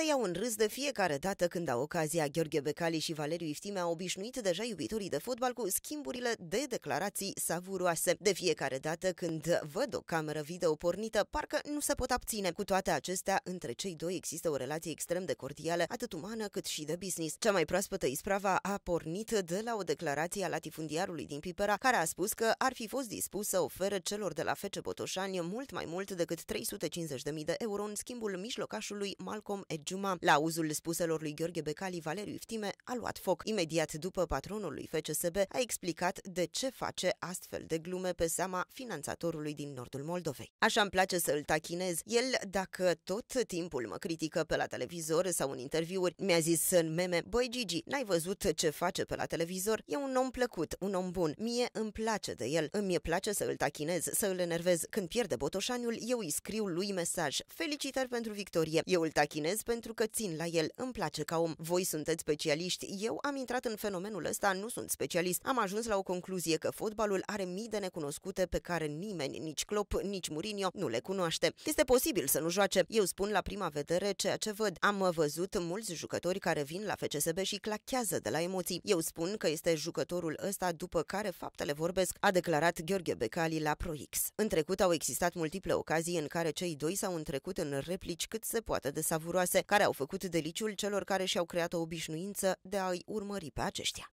să iau în râs de fiecare dată când au ocazia. Gheorghe Becali și Valeriu Iftime au obișnuit deja iubitorii de fotbal cu schimburile de declarații savuroase. De fiecare dată când văd o cameră video pornită, parcă nu se pot abține. Cu toate acestea, între cei doi există o relație extrem de cordială, atât umană cât și de business. Cea mai proaspătă isprava a pornit de la o declarație a latifundiarului din Pipera, care a spus că ar fi fost dispus să ofere celor de la Fece Botoșani mult mai mult decât 350.000 de euro în schimbul mijlocașului Malcolm Edge Giuma. La uzul spuselor lui Gheorghe Becali, Valeriu Iftime a luat foc. Imediat după patronul lui FCSB a explicat de ce face astfel de glume pe seama finanțatorului din nordul Moldovei. Așa îmi place să îl tachinez. El, dacă tot timpul mă critică pe la televizor sau în interviuri, mi-a zis în meme, băi Gigi, n-ai văzut ce face pe la televizor? E un om plăcut, un om bun. Mie îmi place de el, îmi place să îl tachinez, să îl enervez. Când pierde Botoșaniul, eu îi scriu lui mesaj. Felicitări pentru victorie. Eu îl tachinez pentru că țin la el, îmi place ca om. Voi sunteți specialiști, eu am intrat în fenomenul ăsta, nu sunt specialist. Am ajuns la o concluzie că fotbalul are mii de necunoscute pe care nimeni, nici Klopp, nici Mourinho nu le cunoaște. Este posibil să nu joace. Eu spun la prima vedere ceea ce văd. Am văzut mulți jucători care vin la FCSB și clachează de la emoții. Eu spun că este jucătorul ăsta după care faptele vorbesc, a declarat Gheorghe Becali la ProX. În trecut au existat multiple ocazii în care cei doi s-au întrecut în replici cât se poate de savuroase care au făcut deliciul celor care și-au creat o obișnuință de a-i urmări pe aceștia.